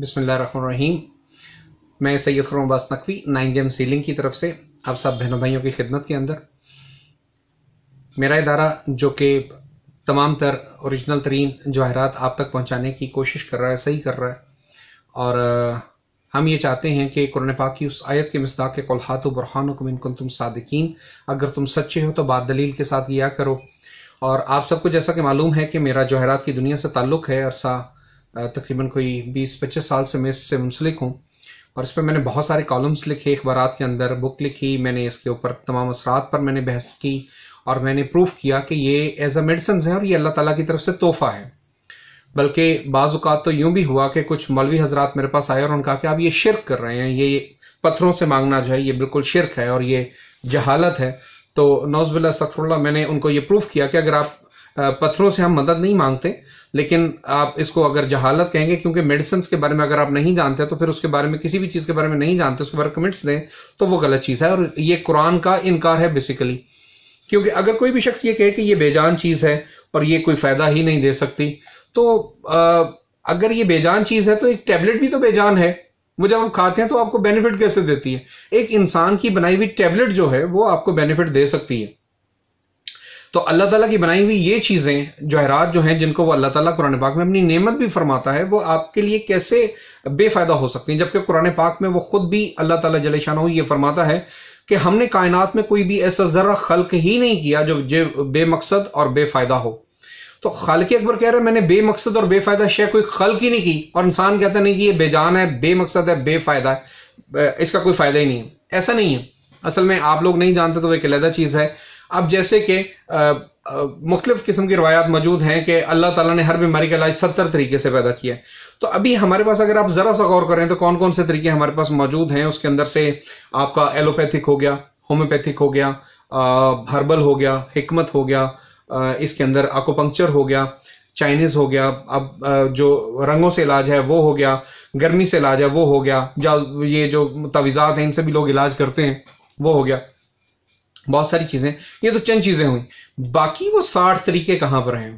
बिसमीम मैं Syed Abbas Naqvi nine gem healing की तरफ से आप सब बहनों भाइयों की खिदमत के अंदर मेरा इदारा जो कि तमाम तर औरिजिनल तरीन जवाहरात आप तक पहुंचाने की कोशिश कर रहा है सही कर रहा है और हम ये चाहते हैं कि कुरान पाक की उस आयत के मिसदाक के कलहात बुरहान को तुम सादकिन अगर तुम सच्चे हो तो बाद दलील के साथ किया करो और आप सबको जैसा कि मालूम है कि मेरा जवाहरात की दुनिया से ताल्लुक़ है अरसा तकरीबन कोई बीस पच्चीस साल से मैं इससे मुंसलिक हूँ और इस पर मैंने बहुत सारे कॉलम्स लिखे अखबार के अंदर बुक लिखी मैंने इसके ऊपर तमाम असरात पर मैंने बहस की और मैंने प्रूफ किया कि ये एज अ मेडिसन है और ये अल्लाह तला की तरफ से तोहफा है बल्कि बाज़ात तो यूं भी हुआ कि कुछ मौलवी हजरात मेरे पास आए और उन्होंने कहा कि आप ये शिरक कर रहे हैं ये पत्थरों से मांगना जो है ये बिल्कुल शिरक है और ये जहालत है तो नौजबिल्ला सख्रल्ला मैंने उनको ये प्रूफ किया कि अगर आप पत्थरों से हम मदद नहीं मांगते लेकिन आप इसको अगर जहालत कहेंगे क्योंकि मेडिसिन के बारे में अगर आप नहीं जानते तो फिर उसके बारे में किसी भी चीज़ के बारे में नहीं जानते उसके बारे में कमेंट्स दें तो वो गलत चीज़ है और ये कुरान का इनकार है बेसिकली क्योंकि अगर कोई भी शख्स ये कहे कि ये बेजान चीज़ है और ये कोई फ़ायदा ही नहीं दे सकती तो अगर ये बेजान चीज़ है तो एक टैबलेट भी तो बेजान है वो जब आप खाते हैं तो आपको बेनिफिट कैसे देती है एक इंसान की बनाई हुई टैबलेट जो है वो आपको बेनिफिट दे सकती है तो अल्लाह ताला की बनाई हुई ये चीज़ें जहरात जो हैं जिनको वो अल्लाह ताला कुरान पाक में अपनी नेमत भी फरमाता है वो आपके लिए कैसे बेफ़ायदा हो सकती हैं जबकि कुरान पाक में वो खुद भी अल्लाह ताला शान ये फरमाता है कि हमने कायनात में कोई भी ऐसा ज़रा खल्क ही नहीं किया जो बेमकसद और बेफ़ायदा हो तो के अकबर कह रहे मैंने बेमकसद और बेफ़ायदा शेय कोई खल्क ही नहीं की और इंसान कहता नहीं कि ये बेजान है बेमकसद है बेफ़ायदा है इसका कोई फ़ायदा ही नहीं है ऐसा नहीं है असल में आप लोग नहीं जानते तो वह एक अलहदा चीज़ है अब जैसे कि मुख्तलिफ किस्म की रवायात मौजूद हैं कि अल्लाह तला ने हर बीमारी का इलाज सत्तर तरीके से पैदा किया है तो अभी हमारे पास अगर आप ज़रा सा गौर करें तो कौन कौन से तरीके हमारे पास मौजूद हैं उसके अंदर से आपका एलोपैथिक हो गया होम्योपैथिक हो गया हर्बल हो गया हमत हो गया आ, इसके अंदर आकोपंक्चर हो गया चाइनीज हो गया अब जो रंगों से इलाज है वो हो गया गर्मी से इलाज है वो हो गया या ये जो तवीज़ात हैं इनसे भी लोग इलाज करते हैं वो हो गया बहुत सारी चीज़ें ये तो चंद चीज़ें हुई बाकी वो साठ तरीके कहां पर हैं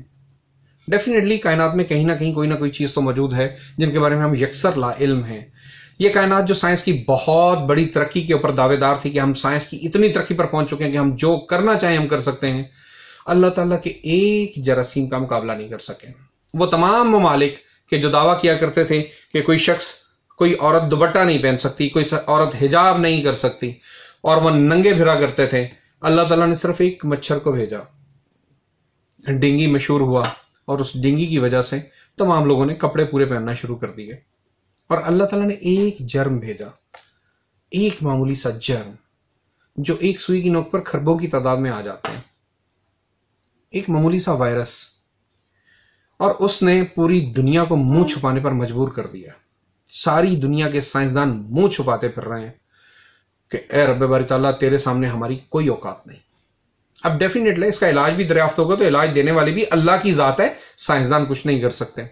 डेफिनेटली कायनात में कहीं ना कहीं कोई ना कोई चीज़ तो मौजूद है जिनके बारे में हम यकसर ला इल्म हैं ये कायनात जो साइंस की बहुत बड़ी तरक्की के ऊपर दावेदार थी कि हम साइंस की इतनी तरक्की पर पहुंच चुके हैं कि हम जो करना चाहें हम कर सकते हैं अल्लाह ताला के एक जरासीम का मुकाबला नहीं कर सके वो तमाम ममालिक के जो दावा किया करते थे कि कोई शख्स कोई औरत दुबट्टा नहीं पहन सकती कोई औरत हिजाब नहीं कर सकती और वह नंगे फिरा करते थे अल्लाह ताला ने सिर्फ एक मच्छर को भेजा डेंगी मशहूर हुआ और उस डेंगी की वजह से तमाम लोगों ने कपड़े पूरे पहनना शुरू कर दिए और अल्लाह ताला ने एक जर्म भेजा एक मामूली सा जर्म जो एक सुई की नोक पर खरबों की तादाद में आ जाते हैं एक मामूली सा वायरस और उसने पूरी दुनिया को मुंह छुपाने पर मजबूर कर दिया सारी दुनिया के साइंसदान मुंह छुपाते फिर रहे हैं कि ए रब बारी ताला तेरे सामने हमारी कोई औकात नहीं अब डेफिनेटली इसका इलाज भी दरियाफ्त होगा तो इलाज देने वाली भी अल्लाह की ज़ात है साइंसदान कुछ नहीं कर सकते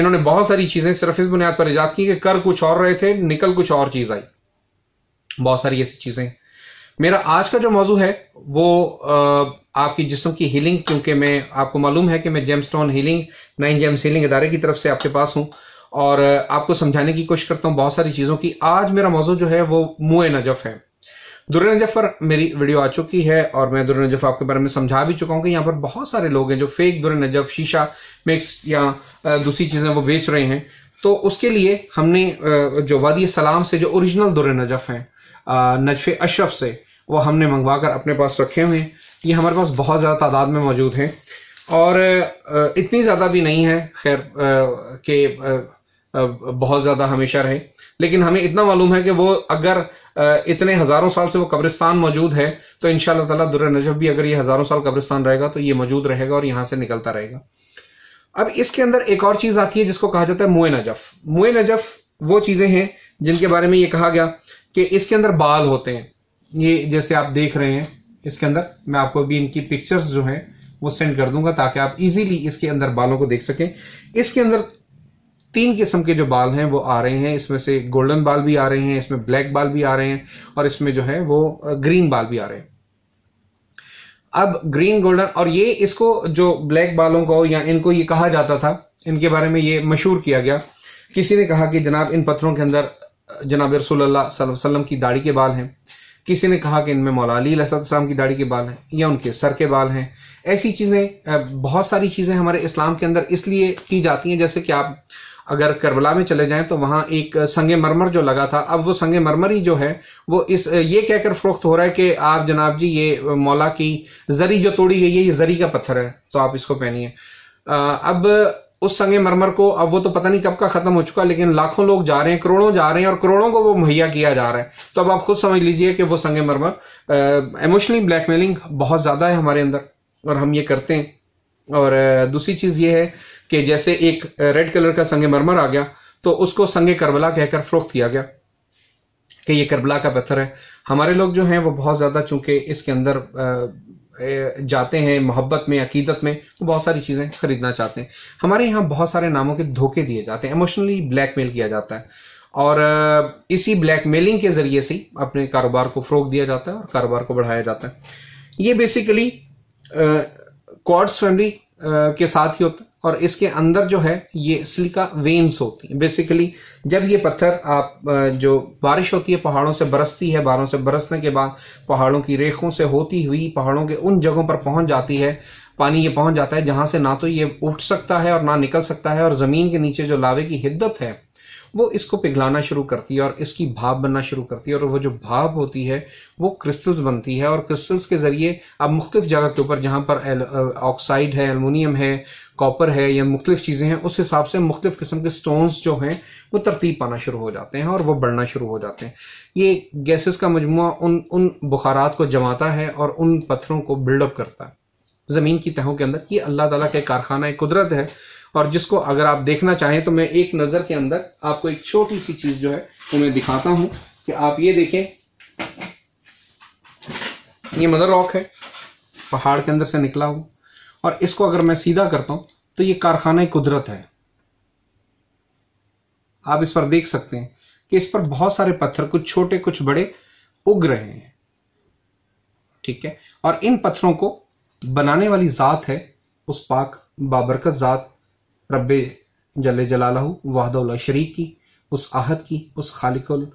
इन्होंने बहुत सारी चीज़ें सिर्फ इस बुनियाद पर ईजाद की कि कर कुछ और रहे थे निकल कुछ और चीज़ आई बहुत सारी ऐसी चीज़ें मेरा आज का जो मौजू है वो आपकी जिसम की हीलिंग क्योंकि मैं आपको मालूम है कि मैं gemstone healing nine gems healing इदारे की तरफ से आपके पास हूं और आपको समझाने की कोशिश करता हूँ बहुत सारी चीज़ों की आज मेरा मौजूद जो है वो मुए नजफ है दुर नजफ पर मेरी वीडियो आ चुकी है और मैं दुर नजफ आपके बारे में समझा भी चुका हूँ कि यहाँ पर बहुत सारे लोग हैं जो फेक दुर नजफ शीशा मिक्स या दूसरी चीज़ें वो बेच रहे हैं तो उसके लिए हमने जो वादी सलाम से जो ओरिजिनल दुर नजफ हैं नजफ अशरफ से वो हमने मंगवा कर अपने पास रखे हुए हैं ये हमारे पास बहुत ज़्यादा तादाद में मौजूद है और इतनी ज़्यादा भी नहीं है खैर के बहुत ज़्यादा हमेशा रहे लेकिन हमें इतना मालूम है कि वो अगर इतने हज़ारों साल से वो कब्रिस्तान मौजूद है तो इन तला दुर नजब भी अगर ये हज़ारों साल कब्रिस्तान रहेगा तो ये मौजूद रहेगा और यहां से निकलता रहेगा अब इसके अंदर एक और चीज़ आती है जिसको कहा जाता है मुए नजफ मुए नजफ वो चीज़ें हैं जिनके बारे में ये कहा गया कि इसके अंदर बाल होते हैं ये जैसे आप देख रहे हैं इसके अंदर मैं आपको भी इनकी पिक्चर्स जो है वो सेंड कर दूंगा ताकि आप इजीली इसके अंदर बालों को देख सकें इसके अंदर तीन किस्म के जो बाल हैं वो आ रहे हैं इसमें से गोल्डन बाल भी आ रहे हैं इसमें ब्लैक बाल भी आ रहे हैं और इसमें जो है वो ग्रीन बाल भी आ रहे हैं अब ग्रीन गोल्डन और ये इसको जो ब्लैक बालों को या इनको ये कहा जाता था इनके बारे में ये मशहूर किया गया किसी ने कहा कि जनाब इन पत्थरों के अंदर जनाब रसोल्लाम की दाढ़ी के बाल हैं किसी ने कहा कि इनमें मौला सलाम की दाढ़ी के बाल हैं या उनके सर के बाल हैं ऐसी चीज़ें बहुत सारी चीज़ें हमारे इस्लाम के अंदर इसलिए की जाती हैं जैसे कि आप अगर करबला में चले जाएं तो वहां एक संगे मरमर जो लगा था अब वो संगे मरमर ही जो है वो इस ये कहकर फरोख्त हो रहा है कि आप जनाब जी ये मौला की जरी जो तोड़ी गई है ये जरी का पत्थर है तो आप इसको पहनिए अब उस संगे मरमर को अब वो तो पता नहीं कब का खत्म हो चुका लेकिन लाखों लोग जा रहे हैं करोड़ों जा रहे हैं और करोड़ों को वो मुहैया किया जा रहा है तो अब आप खुद समझ लीजिए कि वो संगे मरमर इमोशनली ब्लैकमेलिंग बहुत ज्यादा है हमारे अंदर और हम ये करते हैं और दूसरी चीज ये है कि जैसे एक रेड कलर का संग मरमर आ गया तो उसको संग करबला कहकर फरोख्त किया गया कि ये करबला का पत्थर है हमारे लोग जो हैं वो बहुत ज़्यादा चूंकि इसके अंदर जाते हैं मोहब्बत में अकीदत में तो बहुत सारी चीज़ें खरीदना चाहते हैं हमारे यहाँ बहुत सारे नामों के धोखे दिए जाते हैं इमोशनली ब्लैकमेल किया जाता है और इसी ब्लैकमेलिंग के ज़रिए से अपने कारोबार को फरोख दिया जाता है और कारोबार को बढ़ाया जाता है ये बेसिकली क्वार्ट्स फैमिली uh, के साथ ही होता है और इसके अंदर जो है ये सिलिका वेन्स होती है बेसिकली जब ये पत्थर आप uh, जो बारिश होती है पहाड़ों से बरसती है बारों से बरसने के बाद पहाड़ों की रेखों से होती हुई पहाड़ों के उन जगहों पर पहुंच जाती है पानी ये पहुंच जाता है जहां से ना तो ये उठ सकता है और ना निकल सकता है और जमीन के नीचे जो लावे की हिद्दत है वो इसको पिघलाना शुरू करती है और इसकी भाप बनना शुरू करती है और वो जो भाप होती है वो क्रिस्टल्स बनती है और क्रिस्टल्स के जरिए आप मुख्तलिफ जगह के ऊपर जहां पर ऑक्साइड है अल्मोनियम है कॉपर है या मुख्तफ चीज़ें हैं उस हिसाब से मुख्तलिफ किस्म के स्टोन्स जो हैं वो तरतीब पाना शुरू हो जाते हैं और वो बढ़ना शुरू हो जाते हैं ये गैसेस का मजमु उन उन बुखारात को जमाता है और उन पत्थरों को बिल्डअप करता है ज़मीन की तहों के अंदर ये अल्लाह ताला का कारखाना कुदरत है और जिसको अगर आप देखना चाहें तो मैं एक नज़र के अंदर आपको एक छोटी सी चीज़ जो है वो मैं दिखाता हूं कि आप ये देखें ये मदर रॉक है पहाड़ के अंदर से निकला हुआ और इसको अगर मैं सीधा करता हूं तो ये कारखाना कुदरत है आप इस पर देख सकते हैं कि इस पर बहुत सारे पत्थर कुछ छोटे कुछ बड़े उग रहे हैं ठीक है और इन पत्थरों को बनाने वाली जात है उस पाक बाबर का जात रब जल जला वाहदौला शरीक की उस आहद की उस खालिकल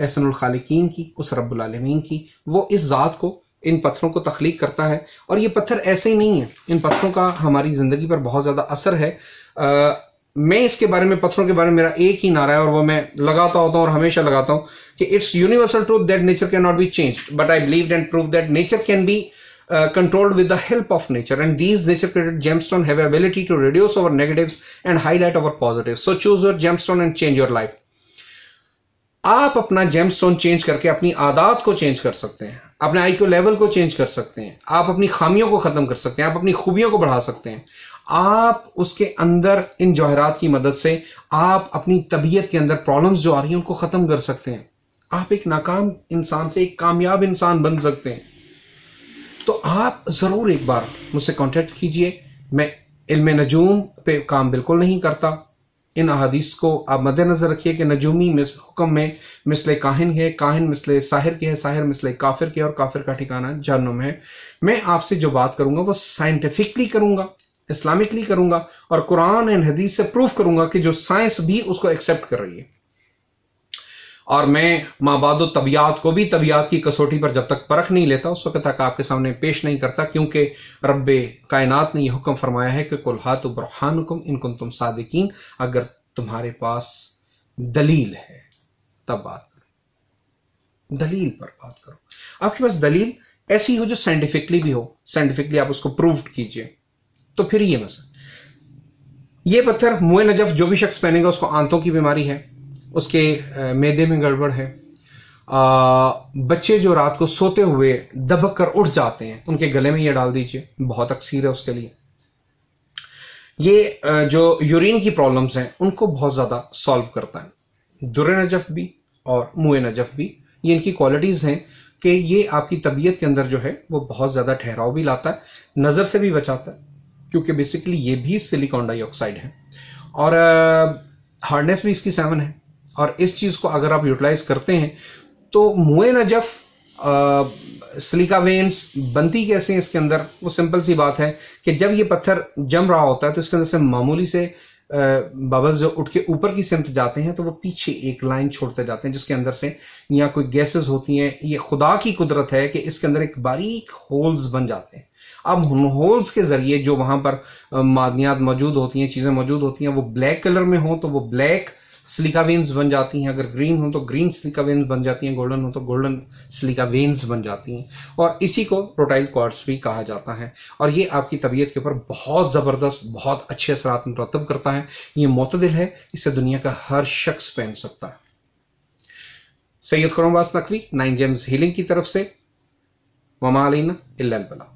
एहसनुल खालिकीन की उस रबालमीन की वो इस ज़ात को इन पत्थरों को तख्लीक करता है और ये पत्थर ऐसे ही नहीं है इन पत्थरों का हमारी ज़िंदगी पर बहुत ज़्यादा असर है आ, मैं इसके बारे में पत्थरों के बारे में मेरा एक ही नारा है और वो मैं लगाता होता हूँ और हमेशा लगाता हूँ कि it's universal truth that nature can not be change but I believe and prove that nature can be Uh, controlled with the help of nature and these nature created gemstone have ability to reduce our negatives and highlight our positives so choose your gemstone and change your life आप अपना gemstone change करके अपनी आदत को change कर सकते हैं अपने आई लेवल को चेंज कर सकते हैं आप अपनी खामियों को खत्म कर सकते हैं आप अपनी खूबियों को बढ़ा सकते हैं आप उसके अंदर इन जवाहरात की मदद से आप अपनी तबीयत के अंदर प्रॉब्लम्स जो आ रही हैं उनको खत्म कर सकते हैं आप एक नाकाम इंसान से एक कामयाब इंसान बन सकते हैं तो आप ज़रूर एक बार मुझसे कांटेक्ट कीजिए मैं इल्म नजूम पे काम बिल्कुल नहीं करता इन अहादीस को आप मद्देनजर रखिए कि नजूमी मिस हुक्म में मिसल काहिन है काहिन मिसल साहिर के है साहिर मिसल काफिर के और काफिर का ठिकाना जहनुम है मैं आपसे जो बात करूंगा वो साइंटिफिकली करूंगा इस्लामिकली करूंगा और कुरान एंड हदीस से प्रूफ करूंगा कि जो साइंस भी उसको एक्सेप्ट कर रही है और मैं माबाद तबियात को भी तबियात की कसौटी पर जब तक परख नहीं लेता उस वक्त तक आपके सामने पेश नहीं करता क्योंकि रब कायनात ने यह हुक्म फरमाया है कि कुल्हात बुरहान हुक्म इनकुम तुम सादिकीन अगर तुम्हारे पास दलील है तब बात करो दलील पर बात करो आपके पास दलील ऐसी हो जो साइंटिफिकली भी हो साइंटिफिकली आप उसको प्रूव कीजिए तो फिर ये मसल ये पत्थर मुए नजफ जो भी शख्स पहनेगा उसको आंतों की बीमारी है उसके मैदे में गड़बड़ है आ, बच्चे जो रात को सोते हुए दबक कर उठ जाते हैं उनके गले में ये डाल दीजिए बहुत अक्सर है उसके लिए ये जो यूरिन की प्रॉब्लम्स हैं उनको बहुत ज़्यादा सॉल्व करता है दुर नजफ भी और मुए नजफ भी ये इनकी क्वालिटीज़ हैं कि ये आपकी तबीयत के अंदर जो है वो बहुत ज़्यादा ठहराव भी लाता है नज़र से भी बचाता है क्योंकि बेसिकली ये भी सिलिकॉन डाइऑक्साइड है और हार्डनेस भी इसकी सेवन है और इस चीज़ को अगर आप यूटिलाइज करते हैं तो मुए नजफ सिलिका वेन्स बनती कैसे हैं इसके अंदर वो सिंपल सी बात है कि जब ये पत्थर जम रहा होता है तो इसके अंदर से मामूली से बबल्स जो उठ के ऊपर की सिमत जाते हैं तो वो पीछे एक लाइन छोड़ते जाते हैं जिसके अंदर से या कोई गैसेस होती हैं ये खुदा की कुदरत है कि इसके अंदर एक बारीक होल्स बन जाते हैं अब होल्स के जरिए जो वहां पर मादनियात मौजूद होती हैं चीजें मौजूद होती हैं वो ब्लैक कलर में हो तो वो ब्लैक सिलिका वेन्स बन जाती हैं अगर ग्रीन हो तो ग्रीन सिलिका वेन्स बन जाती हैं गोल्डन हो तो गोल्डन सिलिका वेन्स बन जाती हैं और इसी को प्रोटाइल क्वार्ट्स भी कहा जाता है और ये आपकी तबीयत के ऊपर बहुत ज़बरदस्त बहुत अच्छे असरात मरतब करता है ये मतदिल है इसे दुनिया का हर शख्स पहन सकता है सैयद खरमबास नकवी नाइन जेम्स हीलिंग की तरफ से ममा अलीना